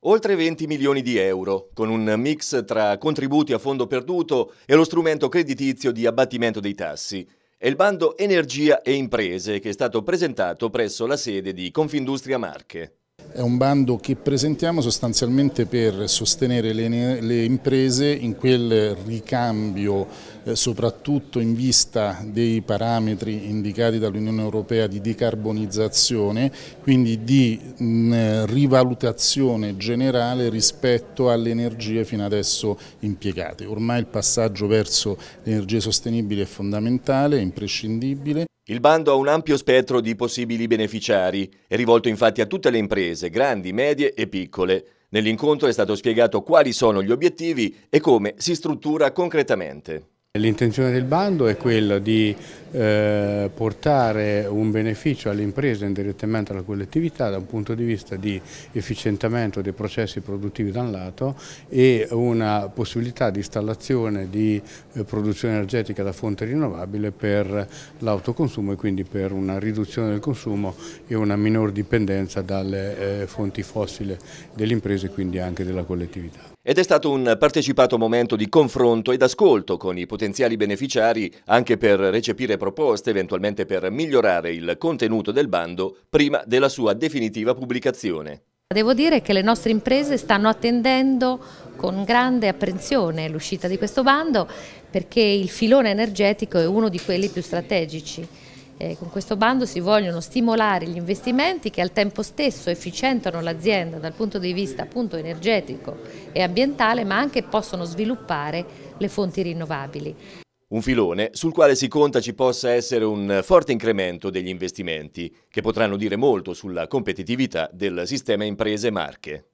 Oltre 20 milioni di euro, con un mix tra contributi a fondo perduto e lo strumento creditizio di abbattimento dei tassi. È il bando Energia e Imprese che è stato presentato presso la sede di Confindustria Marche. È un bando che presentiamo sostanzialmente per sostenere le, le imprese in quel ricambio, eh, soprattutto in vista dei parametri indicati dall'Unione Europea di decarbonizzazione, quindi di mh, rivalutazione generale rispetto alle energie fino adesso impiegate. Ormai il passaggio verso l'energia sostenibile è fondamentale, è imprescindibile. Il bando ha un ampio spettro di possibili beneficiari, è rivolto infatti a tutte le imprese, grandi, medie e piccole. Nell'incontro è stato spiegato quali sono gli obiettivi e come si struttura concretamente. L'intenzione del bando è quella di eh, portare un beneficio alle imprese e indirettamente alla collettività da un punto di vista di efficientamento dei processi produttivi da un lato e una possibilità di installazione di eh, produzione energetica da fonte rinnovabile per l'autoconsumo e quindi per una riduzione del consumo e una minor dipendenza dalle eh, fonti fossili delle imprese e quindi anche della collettività. Ed è stato un partecipato momento di confronto ed ascolto con i potenziali potenziali beneficiari anche per recepire proposte, eventualmente per migliorare il contenuto del bando prima della sua definitiva pubblicazione. Devo dire che le nostre imprese stanno attendendo con grande apprensione l'uscita di questo bando perché il filone energetico è uno di quelli più strategici. Eh, con questo bando si vogliono stimolare gli investimenti che al tempo stesso efficientano l'azienda dal punto di vista appunto, energetico e ambientale, ma anche possono sviluppare le fonti rinnovabili. Un filone sul quale si conta ci possa essere un forte incremento degli investimenti, che potranno dire molto sulla competitività del sistema imprese marche.